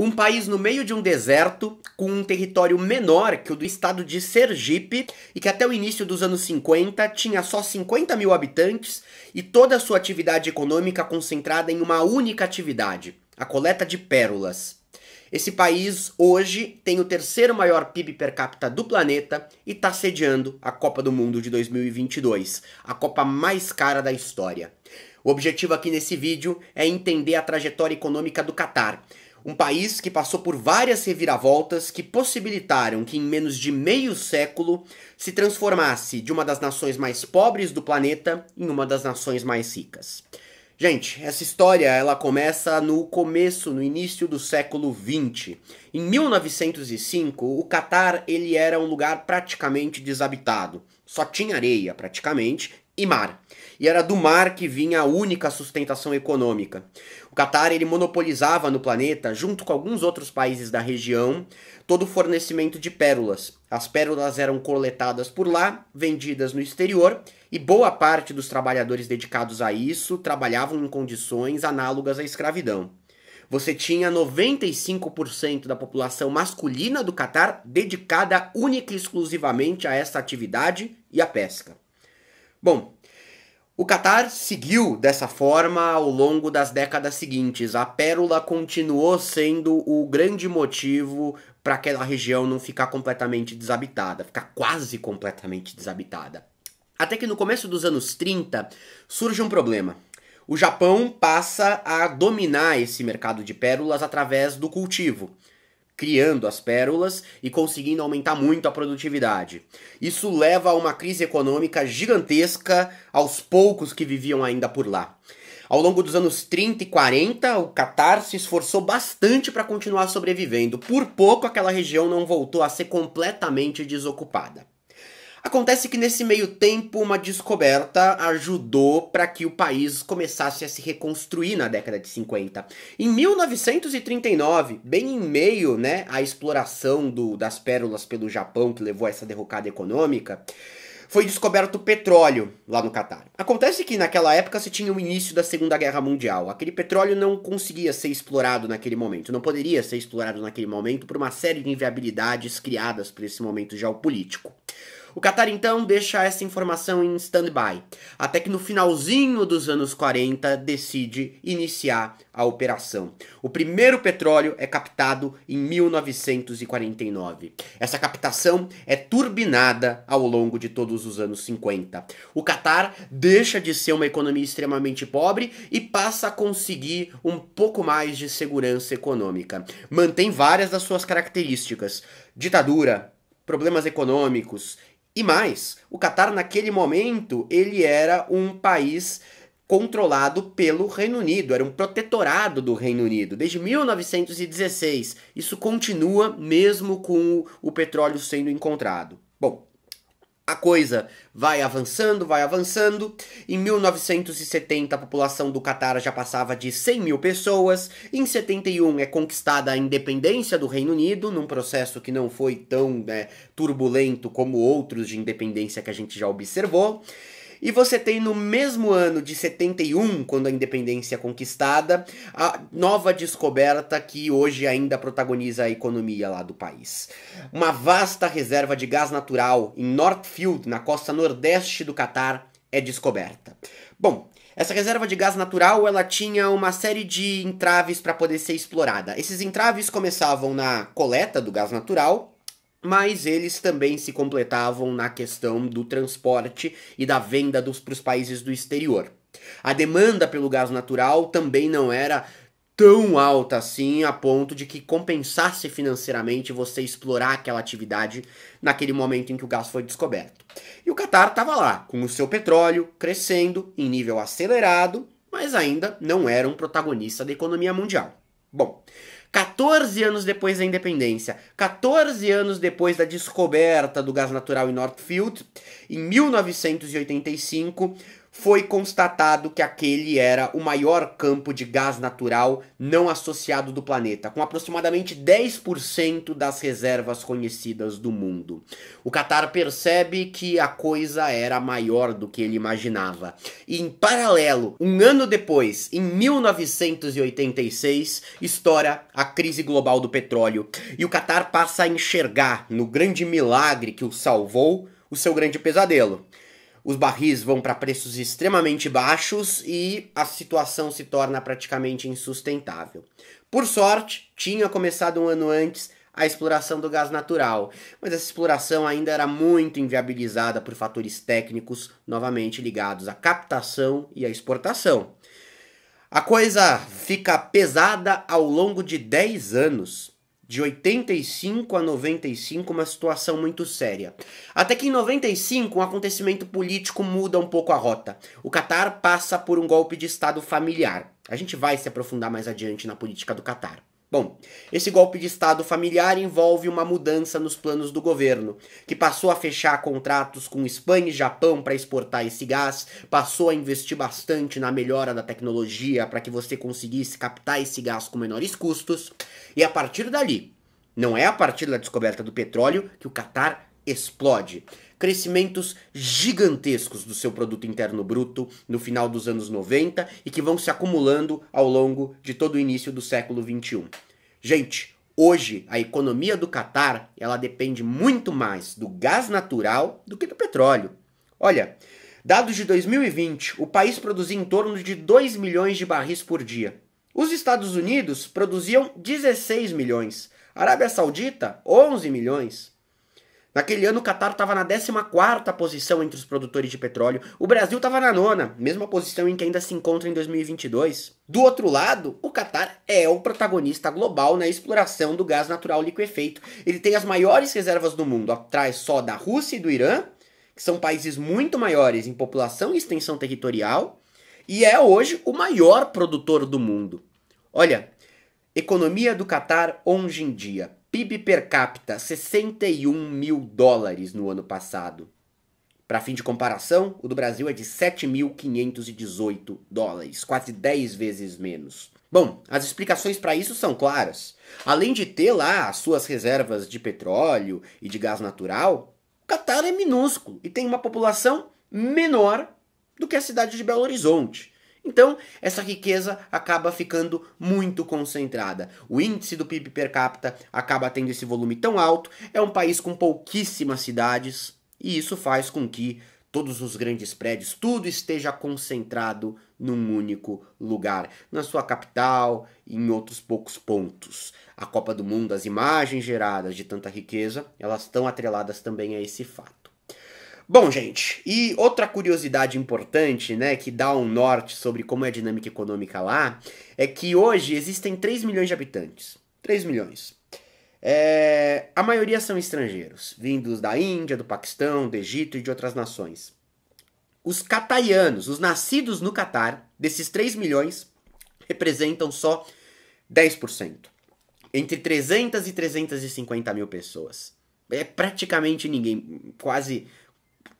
Um país no meio de um deserto, com um território menor que o do estado de Sergipe e que até o início dos anos 50 tinha só 50 mil habitantes e toda a sua atividade econômica concentrada em uma única atividade, a coleta de pérolas. Esse país hoje tem o terceiro maior PIB per capita do planeta e está sediando a Copa do Mundo de 2022, a Copa mais cara da história. O objetivo aqui nesse vídeo é entender a trajetória econômica do Catar um país que passou por várias reviravoltas que possibilitaram que, em menos de meio século, se transformasse de uma das nações mais pobres do planeta em uma das nações mais ricas. Gente, essa história ela começa no começo, no início do século 20. Em 1905, o Catar ele era um lugar praticamente desabitado. Só tinha areia, praticamente, e mar. E era do mar que vinha a única sustentação econômica. Catar ele monopolizava no planeta, junto com alguns outros países da região, todo o fornecimento de pérolas. As pérolas eram coletadas por lá, vendidas no exterior, e boa parte dos trabalhadores dedicados a isso trabalhavam em condições análogas à escravidão. Você tinha 95% da população masculina do Catar dedicada única e exclusivamente a essa atividade e à pesca. Bom, o Catar seguiu dessa forma ao longo das décadas seguintes. A pérola continuou sendo o grande motivo para aquela região não ficar completamente desabitada, ficar quase completamente desabitada. Até que no começo dos anos 30 surge um problema. O Japão passa a dominar esse mercado de pérolas através do cultivo criando as pérolas e conseguindo aumentar muito a produtividade. Isso leva a uma crise econômica gigantesca aos poucos que viviam ainda por lá. Ao longo dos anos 30 e 40, o Catar se esforçou bastante para continuar sobrevivendo. Por pouco aquela região não voltou a ser completamente desocupada. Acontece que nesse meio tempo, uma descoberta ajudou para que o país começasse a se reconstruir na década de 50. Em 1939, bem em meio né, à exploração do, das pérolas pelo Japão, que levou a essa derrocada econômica, foi descoberto petróleo lá no Catar. Acontece que naquela época se tinha o início da Segunda Guerra Mundial. Aquele petróleo não conseguia ser explorado naquele momento, não poderia ser explorado naquele momento por uma série de inviabilidades criadas por esse momento geopolítico. O Qatar então deixa essa informação em stand-by, até que no finalzinho dos anos 40 decide iniciar a operação. O primeiro petróleo é captado em 1949. Essa captação é turbinada ao longo de todos os anos 50. O Qatar deixa de ser uma economia extremamente pobre e passa a conseguir um pouco mais de segurança econômica. Mantém várias das suas características: ditadura, problemas econômicos, e mais, o Catar naquele momento ele era um país controlado pelo Reino Unido, era um protetorado do Reino Unido desde 1916. Isso continua mesmo com o petróleo sendo encontrado. A coisa vai avançando, vai avançando. Em 1970, a população do Catar já passava de 100 mil pessoas. Em 71, é conquistada a independência do Reino Unido, num processo que não foi tão né, turbulento como outros de independência que a gente já observou. E você tem no mesmo ano de 71, quando a independência é conquistada, a nova descoberta que hoje ainda protagoniza a economia lá do país. Uma vasta reserva de gás natural em Northfield, na costa nordeste do Catar, é descoberta. Bom, essa reserva de gás natural ela tinha uma série de entraves para poder ser explorada. Esses entraves começavam na coleta do gás natural mas eles também se completavam na questão do transporte e da venda para os países do exterior. A demanda pelo gás natural também não era tão alta assim a ponto de que compensasse financeiramente você explorar aquela atividade naquele momento em que o gás foi descoberto. E o Catar estava lá, com o seu petróleo crescendo em nível acelerado, mas ainda não era um protagonista da economia mundial. Bom, 14 anos depois da independência, 14 anos depois da descoberta do gás natural em Northfield, em 1985, foi constatado que aquele era o maior campo de gás natural não associado do planeta, com aproximadamente 10% das reservas conhecidas do mundo. O Catar percebe que a coisa era maior do que ele imaginava. E em paralelo, um ano depois, em 1986, estoura a crise global do petróleo e o Catar passa a enxergar no grande milagre que o salvou o seu grande pesadelo os barris vão para preços extremamente baixos e a situação se torna praticamente insustentável. Por sorte, tinha começado um ano antes a exploração do gás natural, mas essa exploração ainda era muito inviabilizada por fatores técnicos novamente ligados à captação e à exportação. A coisa fica pesada ao longo de 10 anos de 85 a 95, uma situação muito séria. Até que em 95, um acontecimento político muda um pouco a rota. O Catar passa por um golpe de Estado familiar. A gente vai se aprofundar mais adiante na política do Catar. Bom, esse golpe de Estado familiar envolve uma mudança nos planos do governo, que passou a fechar contratos com Espanha e Japão para exportar esse gás, passou a investir bastante na melhora da tecnologia para que você conseguisse captar esse gás com menores custos, e a partir dali, não é a partir da descoberta do petróleo que o Catar explode crescimentos gigantescos do seu produto interno bruto no final dos anos 90 e que vão se acumulando ao longo de todo o início do século 21. Gente, hoje a economia do Catar, ela depende muito mais do gás natural do que do petróleo. Olha, dados de 2020, o país produzia em torno de 2 milhões de barris por dia. Os Estados Unidos produziam 16 milhões, a Arábia Saudita 11 milhões. Naquele ano, o Catar estava na 14 posição entre os produtores de petróleo, o Brasil estava na nona, mesma posição em que ainda se encontra em 2022. Do outro lado, o Catar é o protagonista global na exploração do gás natural liquefeito. Ele tem as maiores reservas do mundo, atrás só da Rússia e do Irã, que são países muito maiores em população e extensão territorial, e é hoje o maior produtor do mundo. Olha, economia do Catar hoje em dia. PIB per capita, 61 mil dólares no ano passado. Para fim de comparação, o do Brasil é de 7.518 dólares, quase 10 vezes menos. Bom, as explicações para isso são claras. Além de ter lá as suas reservas de petróleo e de gás natural, o Catar é minúsculo e tem uma população menor do que a cidade de Belo Horizonte. Então, essa riqueza acaba ficando muito concentrada. O índice do PIB per capita acaba tendo esse volume tão alto, é um país com pouquíssimas cidades, e isso faz com que todos os grandes prédios, tudo esteja concentrado num único lugar, na sua capital e em outros poucos pontos. A Copa do Mundo, as imagens geradas de tanta riqueza, elas estão atreladas também a esse fato. Bom, gente, e outra curiosidade importante, né, que dá um norte sobre como é a dinâmica econômica lá, é que hoje existem 3 milhões de habitantes. 3 milhões. É, a maioria são estrangeiros, vindos da Índia, do Paquistão, do Egito e de outras nações. Os cataianos, os nascidos no Catar, desses 3 milhões, representam só 10%. Entre 300 e 350 mil pessoas. É praticamente ninguém, quase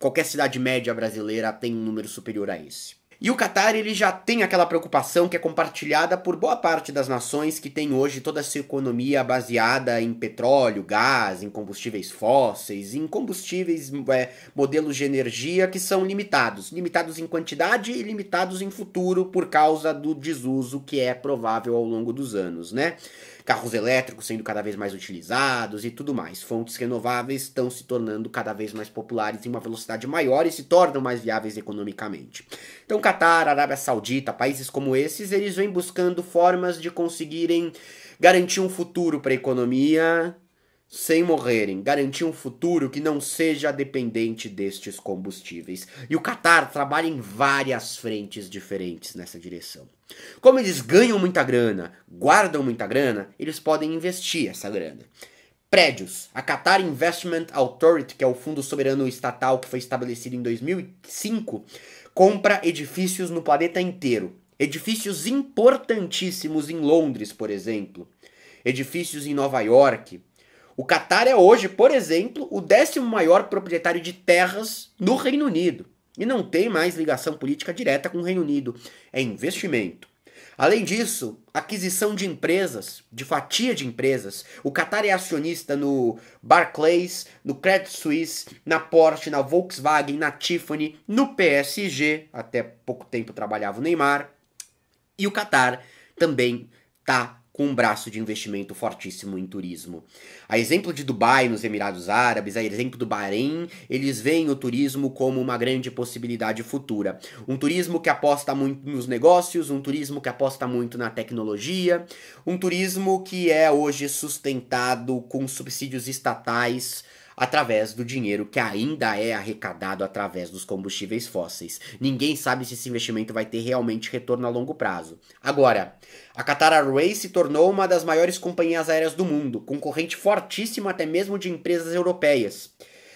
Qualquer cidade média brasileira tem um número superior a esse. E o Qatar ele já tem aquela preocupação que é compartilhada por boa parte das nações que tem hoje toda essa economia baseada em petróleo, gás, em combustíveis fósseis, em combustíveis, é, modelos de energia que são limitados. Limitados em quantidade e limitados em futuro por causa do desuso que é provável ao longo dos anos, né? carros elétricos sendo cada vez mais utilizados e tudo mais. Fontes renováveis estão se tornando cada vez mais populares em uma velocidade maior e se tornam mais viáveis economicamente. Então, Catar, Arábia Saudita, países como esses, eles vêm buscando formas de conseguirem garantir um futuro para a economia sem morrerem, garantir um futuro que não seja dependente destes combustíveis. E o Qatar trabalha em várias frentes diferentes nessa direção. Como eles ganham muita grana, guardam muita grana, eles podem investir essa grana. Prédios. A Qatar Investment Authority, que é o fundo soberano estatal que foi estabelecido em 2005, compra edifícios no planeta inteiro. Edifícios importantíssimos em Londres, por exemplo. Edifícios em Nova York o Qatar é hoje, por exemplo, o décimo maior proprietário de terras no Reino Unido e não tem mais ligação política direta com o Reino Unido. É investimento. Além disso, aquisição de empresas, de fatia de empresas. O Qatar é acionista no Barclays, no Credit Suisse, na Porsche, na Volkswagen, na Tiffany, no PSG, até pouco tempo trabalhava o Neymar. E o Qatar também está com um braço de investimento fortíssimo em turismo. A exemplo de Dubai nos Emirados Árabes, a exemplo do Bahrein, eles veem o turismo como uma grande possibilidade futura. Um turismo que aposta muito nos negócios, um turismo que aposta muito na tecnologia, um turismo que é hoje sustentado com subsídios estatais através do dinheiro que ainda é arrecadado através dos combustíveis fósseis. Ninguém sabe se esse investimento vai ter realmente retorno a longo prazo. Agora, a Qatar Airways se tornou uma das maiores companhias aéreas do mundo, concorrente fortíssima até mesmo de empresas europeias.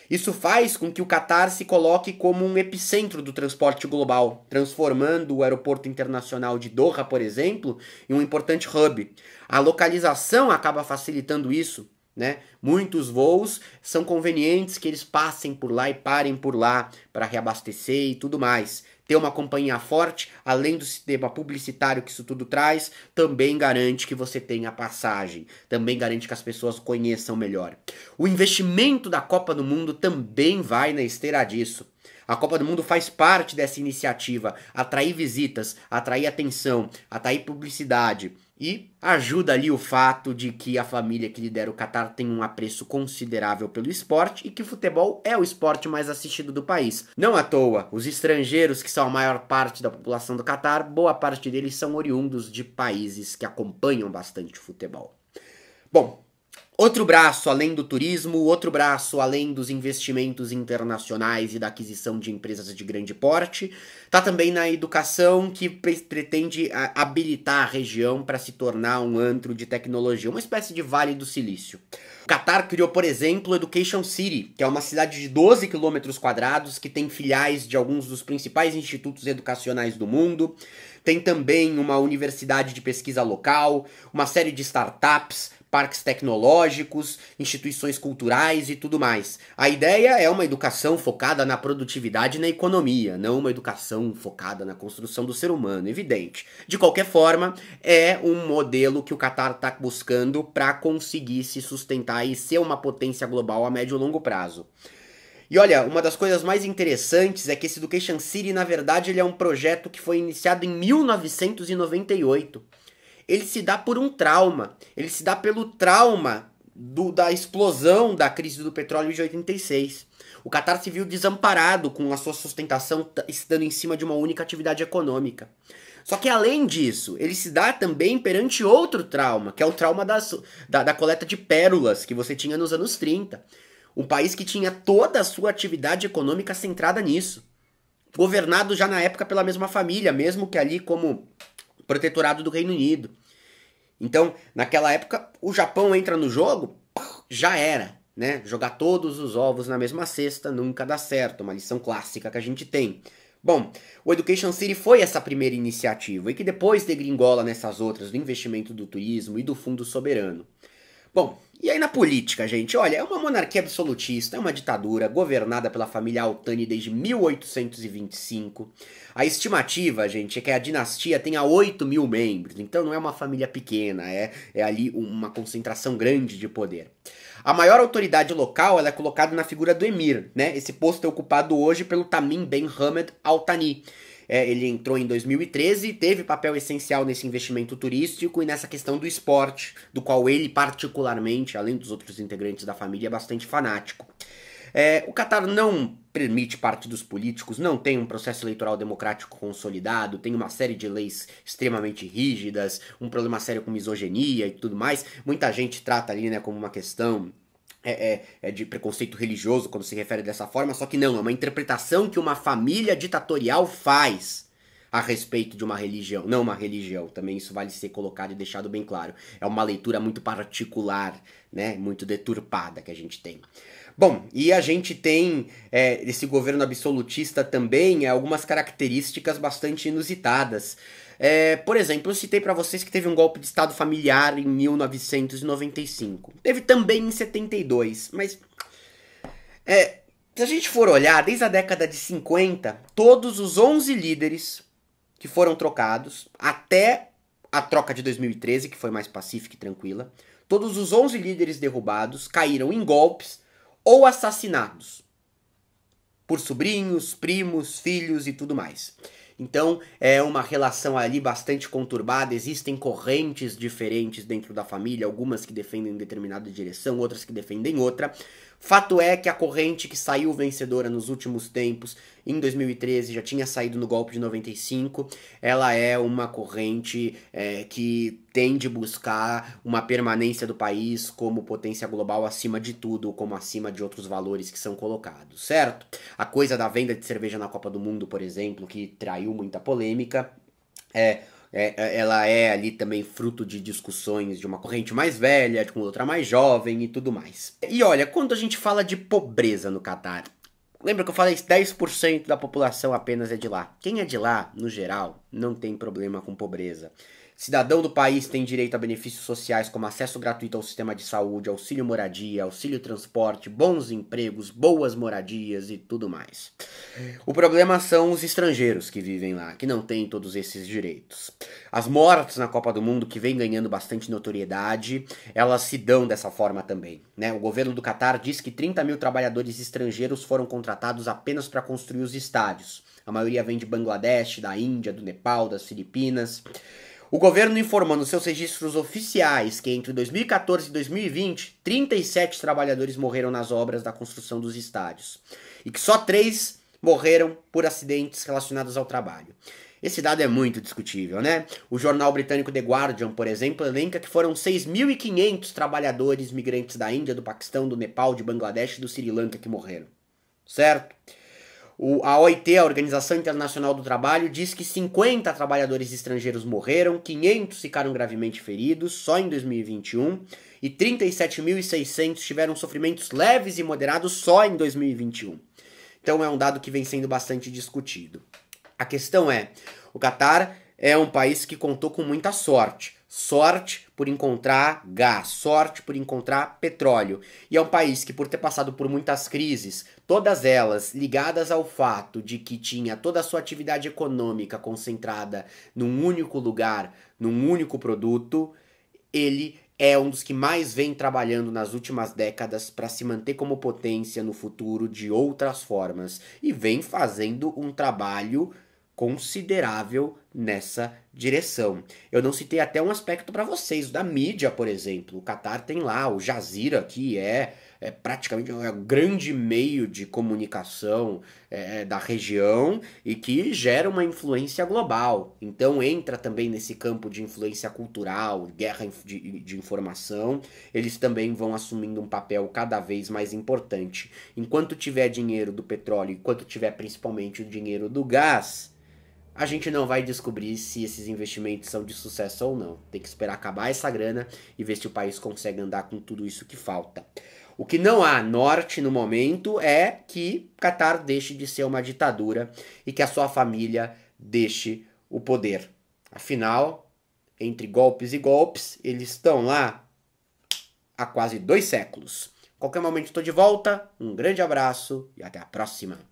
Isso faz com que o Catar se coloque como um epicentro do transporte global, transformando o aeroporto internacional de Doha, por exemplo, em um importante hub. A localização acaba facilitando isso, né? Muitos voos são convenientes que eles passem por lá e parem por lá para reabastecer e tudo mais. Ter uma companhia forte, além do sistema publicitário que isso tudo traz, também garante que você tenha passagem, também garante que as pessoas conheçam melhor. O investimento da Copa do Mundo também vai na esteira disso. A Copa do Mundo faz parte dessa iniciativa, atrair visitas, atrair atenção, atrair publicidade, e ajuda ali o fato de que a família que lidera o Catar tem um apreço considerável pelo esporte e que futebol é o esporte mais assistido do país. Não à toa, os estrangeiros, que são a maior parte da população do Catar, boa parte deles são oriundos de países que acompanham bastante o futebol. Bom, Outro braço além do turismo, outro braço além dos investimentos internacionais e da aquisição de empresas de grande porte, está também na educação, que pre pretende habilitar a região para se tornar um antro de tecnologia, uma espécie de Vale do Silício. O Qatar criou, por exemplo, Education City, que é uma cidade de 12 quilômetros quadrados que tem filiais de alguns dos principais institutos educacionais do mundo. Tem também uma universidade de pesquisa local, uma série de startups, parques tecnológicos, instituições culturais e tudo mais. A ideia é uma educação focada na produtividade e na economia, não uma educação focada na construção do ser humano, evidente. De qualquer forma, é um modelo que o Qatar está buscando para conseguir se sustentar e ser uma potência global a médio e longo prazo. E olha, uma das coisas mais interessantes é que esse Education City, na verdade, ele é um projeto que foi iniciado em 1998 ele se dá por um trauma. Ele se dá pelo trauma do, da explosão da crise do petróleo de 86. O Catar se viu desamparado com a sua sustentação estando em cima de uma única atividade econômica. Só que além disso, ele se dá também perante outro trauma, que é o trauma das, da, da coleta de pérolas que você tinha nos anos 30. Um país que tinha toda a sua atividade econômica centrada nisso. Governado já na época pela mesma família, mesmo que ali como protetorado do Reino Unido. Então, naquela época, o Japão entra no jogo, já era, né? Jogar todos os ovos na mesma cesta nunca dá certo, uma lição clássica que a gente tem. Bom, o Education City foi essa primeira iniciativa e que depois degringola nessas outras do investimento do turismo e do fundo soberano. Bom, e aí na política, gente? Olha, é uma monarquia absolutista, é uma ditadura governada pela família Altani desde 1825. A estimativa, gente, é que a dinastia tenha 8 mil membros, então não é uma família pequena, é, é ali uma concentração grande de poder. A maior autoridade local é colocada na figura do emir, né? Esse posto é ocupado hoje pelo Tamim Ben Hamed Altani é, ele entrou em 2013, e teve papel essencial nesse investimento turístico e nessa questão do esporte, do qual ele, particularmente, além dos outros integrantes da família, é bastante fanático. É, o Catar não permite partidos políticos, não tem um processo eleitoral democrático consolidado, tem uma série de leis extremamente rígidas, um problema sério com misoginia e tudo mais. Muita gente trata ali, né, como uma questão é, é, é, de preconceito religioso quando se refere dessa forma, só que não, é uma interpretação que uma família ditatorial faz a respeito de uma religião, não uma religião, também isso vale ser colocado e deixado bem claro. É uma leitura muito particular, né, muito deturpada que a gente tem. Bom, e a gente tem é, esse governo absolutista também, é, algumas características bastante inusitadas. É, por exemplo, eu citei para vocês que teve um golpe de Estado familiar em 1995. Teve também em 72, mas. É, se a gente for olhar, desde a década de 50, todos os 11 líderes que foram trocados, até a troca de 2013, que foi mais pacífica e tranquila, todos os 11 líderes derrubados caíram em golpes ou assassinados por sobrinhos, primos, filhos e tudo mais. Então é uma relação ali bastante conturbada, existem correntes diferentes dentro da família, algumas que defendem determinada direção, outras que defendem outra. Fato é que a corrente que saiu vencedora nos últimos tempos, em 2013, já tinha saído no golpe de 95, ela é uma corrente é, que tende buscar uma permanência do país como potência global acima de tudo, como acima de outros valores que são colocados, certo? A coisa da venda de cerveja na Copa do Mundo, por exemplo, que traiu muita polêmica, é, é, é ela é ali também fruto de discussões de uma corrente mais velha, de uma outra mais jovem e tudo mais. E olha, quando a gente fala de pobreza no Catar, Lembra que eu falei 10% da população apenas é de lá. Quem é de lá, no geral, não tem problema com pobreza. Cidadão do país tem direito a benefícios sociais como acesso gratuito ao sistema de saúde, auxílio moradia, auxílio transporte, bons empregos, boas moradias e tudo mais. O problema são os estrangeiros que vivem lá, que não têm todos esses direitos. As mortes na Copa do Mundo, que vem ganhando bastante notoriedade, elas se dão dessa forma também. Né? O governo do Catar diz que 30 mil trabalhadores estrangeiros foram contratados apenas para construir os estádios. A maioria vem de Bangladesh, da Índia, do Nepal, das Filipinas. O governo informou nos seus registros oficiais que entre 2014 e 2020, 37 trabalhadores morreram nas obras da construção dos estádios e que só três morreram por acidentes relacionados ao trabalho. Esse dado é muito discutível, né? O jornal britânico The Guardian, por exemplo, elenca que foram 6.500 trabalhadores migrantes da Índia, do Paquistão, do Nepal, de Bangladesh e do Sri Lanka que morreram. Certo? O, a OIT, a Organização Internacional do Trabalho, diz que 50 trabalhadores estrangeiros morreram, 500 ficaram gravemente feridos só em 2021 e 37.600 tiveram sofrimentos leves e moderados só em 2021. Então é um dado que vem sendo bastante discutido. A questão é: o Catar é um país que contou com muita sorte sorte por encontrar gás, sorte por encontrar petróleo. E é um país que, por ter passado por muitas crises, todas elas ligadas ao fato de que tinha toda a sua atividade econômica concentrada num único lugar, num único produto, ele é um dos que mais vem trabalhando nas últimas décadas para se manter como potência no futuro de outras formas e vem fazendo um trabalho considerável nessa direção. Eu não citei até um aspecto para vocês, da mídia, por exemplo. O Qatar tem lá o Jazira, que é, é praticamente um é grande meio de comunicação é, é, da região e que gera uma influência global. Então entra também nesse campo de influência cultural, guerra de, de informação. Eles também vão assumindo um papel cada vez mais importante. Enquanto tiver dinheiro do petróleo, enquanto tiver principalmente o dinheiro do gás, a gente não vai descobrir se esses investimentos são de sucesso ou não. Tem que esperar acabar essa grana e ver se o país consegue andar com tudo isso que falta. O que não há norte no momento é que Catar deixe de ser uma ditadura e que a sua família deixe o poder. Afinal, entre golpes e golpes, eles estão lá há quase dois séculos. Qualquer momento estou de volta. Um grande abraço e até a próxima.